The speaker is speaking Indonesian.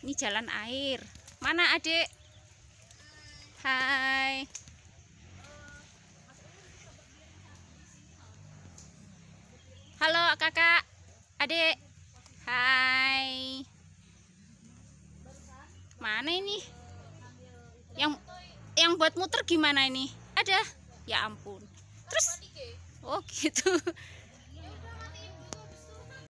ini jalan air mana adik hai halo kakak adik hai mana ini yang yang buat muter gimana ini ada ya ampun terus oh gitu